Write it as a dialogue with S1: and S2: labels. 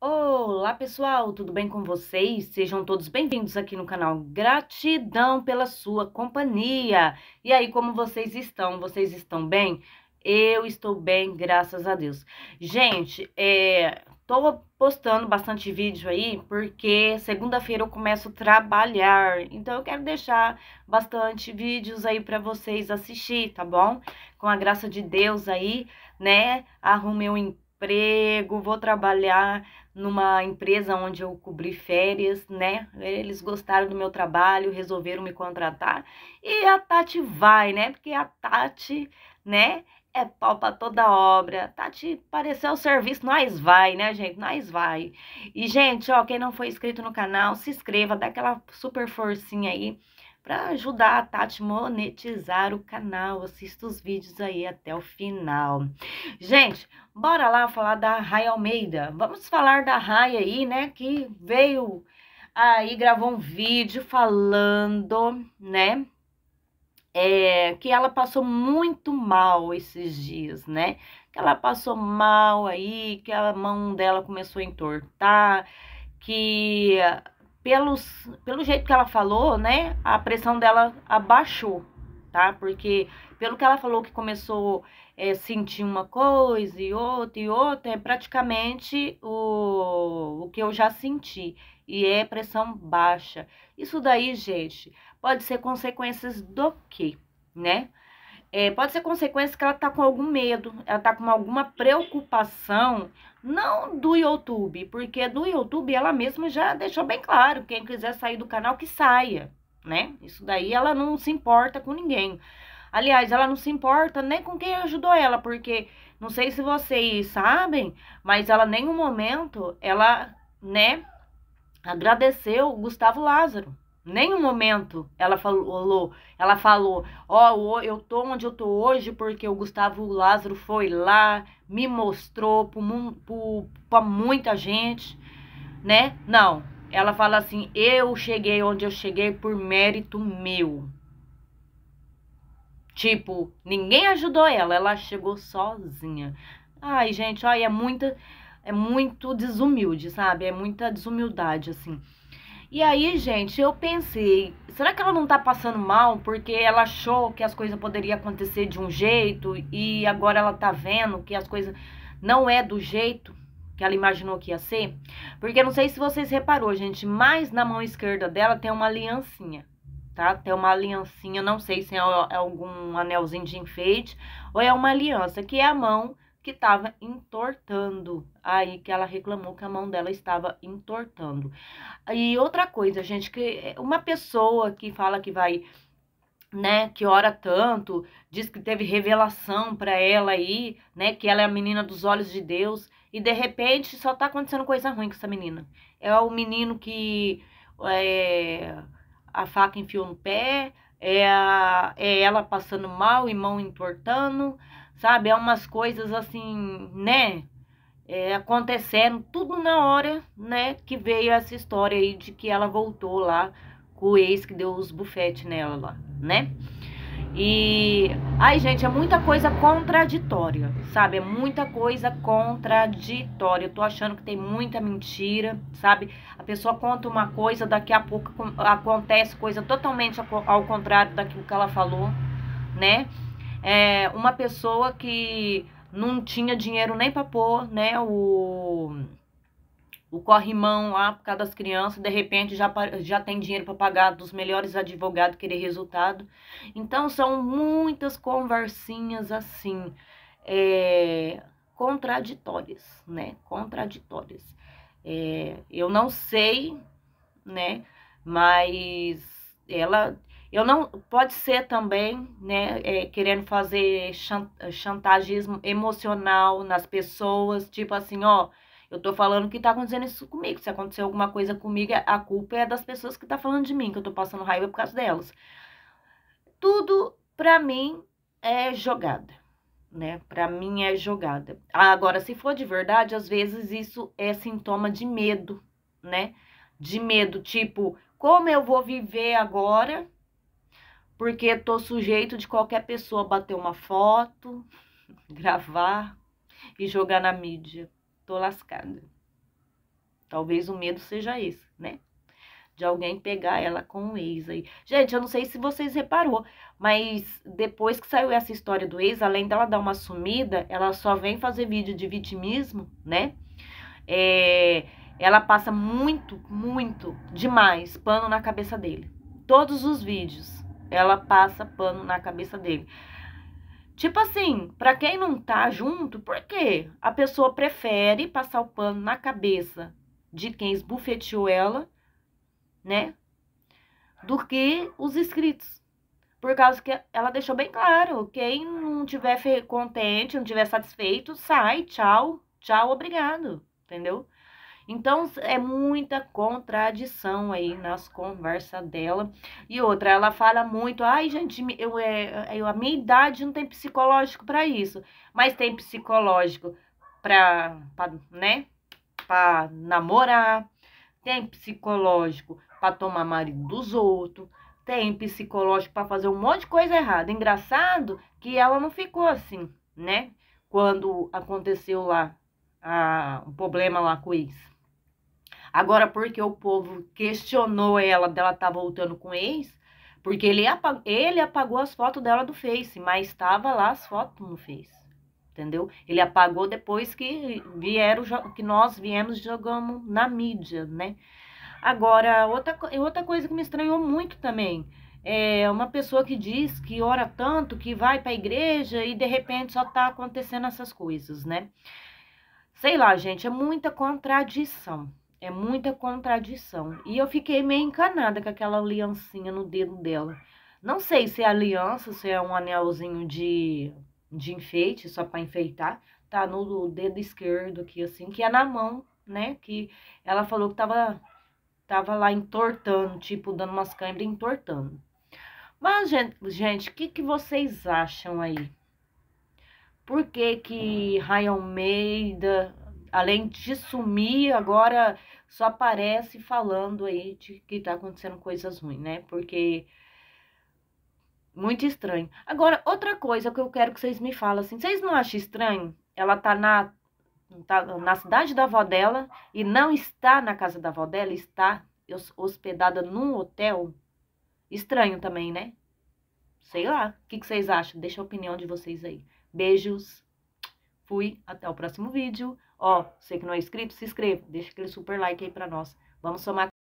S1: Olá pessoal, tudo bem com vocês? Sejam todos bem-vindos aqui no canal. Gratidão pela sua companhia. E aí, como vocês estão? Vocês estão bem? Eu estou bem, graças a Deus. Gente, é, tô postando bastante vídeo aí porque segunda-feira eu começo a trabalhar. Então eu quero deixar bastante vídeos aí para vocês assistir, tá bom? Com a graça de Deus aí, né? Arrumei um emprego, vou trabalhar numa empresa onde eu cobri férias, né? Eles gostaram do meu trabalho, resolveram me contratar. E a Tati vai, né? Porque a Tati, né? É pau pra toda obra. Tati, pareceu o serviço, nós vai, né, gente? Nós vai. E, gente, ó, quem não foi inscrito no canal, se inscreva, dá aquela super forcinha aí para ajudar a Tati monetizar o canal. Assista os vídeos aí até o final. Gente, bora lá falar da Raia Almeida. Vamos falar da Raia aí, né, que veio aí, gravou um vídeo falando, né, é, que ela passou muito mal esses dias, né? Que ela passou mal aí, que a mão dela começou a entortar, que pelos, pelo jeito que ela falou, né, a pressão dela abaixou, tá? Porque pelo que ela falou que começou a é, sentir uma coisa e outra e outra, é praticamente o, o que eu já senti. E é pressão baixa. Isso daí, gente, pode ser consequências do quê, né? É, pode ser consequência que ela tá com algum medo, ela tá com alguma preocupação, não do YouTube, porque do YouTube ela mesma já deixou bem claro, quem quiser sair do canal que saia, né? Isso daí ela não se importa com ninguém. Aliás, ela não se importa nem com quem ajudou ela, porque não sei se vocês sabem, mas ela nem um momento ela, né, agradeceu o Gustavo Lázaro. Nenhum momento ela falou, ela falou, ó, oh, eu tô onde eu tô hoje porque o Gustavo Lázaro foi lá, me mostrou para muita gente, né? Não, ela fala assim, eu cheguei onde eu cheguei por mérito meu. Tipo, ninguém ajudou ela, ela chegou sozinha. Ai, gente, ó, é muita, é muito desumilde, sabe? É muita desumildade, assim. E aí, gente, eu pensei, será que ela não tá passando mal porque ela achou que as coisas poderiam acontecer de um jeito e agora ela tá vendo que as coisas não é do jeito que ela imaginou que ia ser? Porque eu não sei se vocês reparou, gente, mas na mão esquerda dela tem uma aliancinha, tá? Tem uma aliancinha, não sei se é, é algum anelzinho de enfeite ou é uma aliança, que é a mão que estava entortando. Aí que ela reclamou que a mão dela estava entortando. E outra coisa, gente, que eh, uma pessoa que fala que vai, né, que ora tanto, diz que teve revelação para ela aí, né, que ela é a menina dos olhos de Deus, e de repente só tá acontecendo coisa ruim com essa menina. É o menino que é, a faca enfiou no pé, é, a, é ela passando mal e mão entortando sabe? É umas coisas assim, né? É, acontecendo tudo na hora, né? Que veio essa história aí de que ela voltou lá com o ex que deu os bufetes nela lá, né? E ai, gente, é muita coisa contraditória, sabe? É muita coisa contraditória. Eu tô achando que tem muita mentira, sabe? A pessoa conta uma coisa, daqui a pouco acontece coisa totalmente ao contrário daquilo que ela falou, né? é, uma pessoa que não tinha dinheiro nem para pôr, né, o, o corrimão lá por causa das crianças, de repente já, já tem dinheiro para pagar dos melhores advogados querer resultado. Então são muitas conversinhas assim, é, contraditórias, né, contraditórias. É, eu não sei, né, mas ela eu não pode ser também, né, é, querendo fazer eh, chantagismo emocional nas pessoas, tipo assim, ó, eu tô falando que tá acontecendo isso comigo. Se acontecer alguma coisa comigo, é, a culpa é das pessoas que tá falando de mim, que eu tô passando raiva por causa delas. Tudo pra mim é jogada, né? Pra mim é jogada. Agora, se for de verdade, às vezes isso é sintoma de medo, né? De medo, tipo, como eu vou viver agora porque tô sujeito de qualquer pessoa bater uma foto, gravar e jogar na mídia. Tô lascada. Talvez o medo seja esse, né? De alguém pegar ela com o ex aí. Gente, eu não sei se vocês reparou, mas depois que saiu essa história do ex, além dela dar uma sumida, ela só vem fazer vídeo de vitimismo, né? É, ela passa muito, muito demais pano na cabeça dele. Todos os vídeos ela passa pano na cabeça dele. Tipo assim, para quem não tá junto, por quê? A pessoa prefere passar o pano na cabeça de quem esbufeteou ela, né? Do que os inscritos. Por causa que ela deixou bem claro, quem não tiver contente, não tiver satisfeito, sai, tchau, tchau, obrigado, entendeu? Então é muita contradição aí nas conversas dela. E outra, ela fala muito: ai, gente, eu, é, é, eu, a minha idade não tem psicológico para isso, mas tem psicológico para, né, para namorar, tem psicológico para tomar marido dos outros, tem psicológico para fazer um monte de coisa errada. Engraçado que ela não ficou assim, né? Quando aconteceu lá a, o problema lá com isso Agora, porque o povo questionou ela dela estar tá voltando com o ex, porque ele apagou, ele apagou as fotos dela do Face, mas estava lá as fotos no Face entendeu? Ele apagou depois que vieram que nós viemos jogamos na mídia, né? Agora, outra, outra coisa que me estranhou muito também é uma pessoa que diz que ora tanto, que vai para a igreja e de repente só tá acontecendo essas coisas, né? Sei lá, gente, é muita contradição. É muita contradição. E eu fiquei meio encanada com aquela aliancinha no dedo dela. Não sei se é aliança, se é um anelzinho de, de enfeite, só para enfeitar. Tá no dedo esquerdo aqui, assim, que é na mão, né? Que ela falou que tava, tava lá entortando, tipo, dando umas câimbras entortando. Mas, gente, o que, que vocês acham aí? Por que que Ray Almeida além de sumir, agora só aparece falando aí de que tá acontecendo coisas ruins, né? Porque muito estranho. Agora, outra coisa que eu quero que vocês me falem assim, vocês não acham estranho? Ela tá na tá na cidade da avó dela e não está na casa da avó dela, está hospedada num hotel. Estranho também, né? Sei lá. O que, que vocês acham? Deixa a opinião de vocês aí. Beijos. Fui, até o próximo vídeo. Ó, você que não é inscrito, se inscreva. Deixa aquele super like aí pra nós. Vamos somar